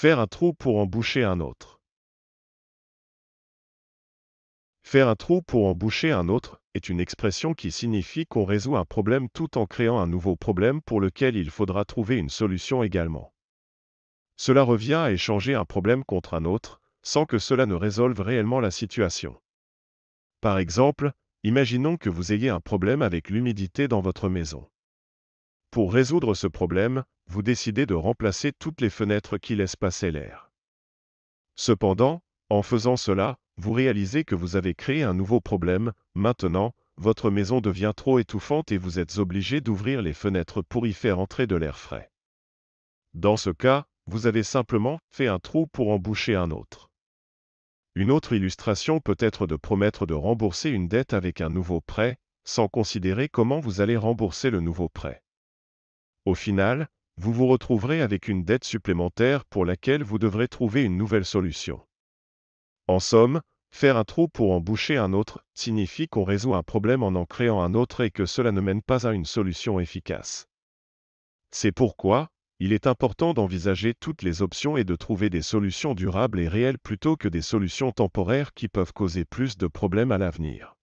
Faire un trou pour en boucher un autre. Faire un trou pour en boucher un autre est une expression qui signifie qu'on résout un problème tout en créant un nouveau problème pour lequel il faudra trouver une solution également. Cela revient à échanger un problème contre un autre, sans que cela ne résolve réellement la situation. Par exemple, imaginons que vous ayez un problème avec l'humidité dans votre maison. Pour résoudre ce problème, vous décidez de remplacer toutes les fenêtres qui laissent passer l'air. Cependant, en faisant cela, vous réalisez que vous avez créé un nouveau problème, maintenant, votre maison devient trop étouffante et vous êtes obligé d'ouvrir les fenêtres pour y faire entrer de l'air frais. Dans ce cas, vous avez simplement fait un trou pour en boucher un autre. Une autre illustration peut être de promettre de rembourser une dette avec un nouveau prêt, sans considérer comment vous allez rembourser le nouveau prêt. Au final, vous vous retrouverez avec une dette supplémentaire pour laquelle vous devrez trouver une nouvelle solution. En somme, faire un trou pour en boucher un autre signifie qu'on résout un problème en en créant un autre et que cela ne mène pas à une solution efficace. C'est pourquoi, il est important d'envisager toutes les options et de trouver des solutions durables et réelles plutôt que des solutions temporaires qui peuvent causer plus de problèmes à l'avenir.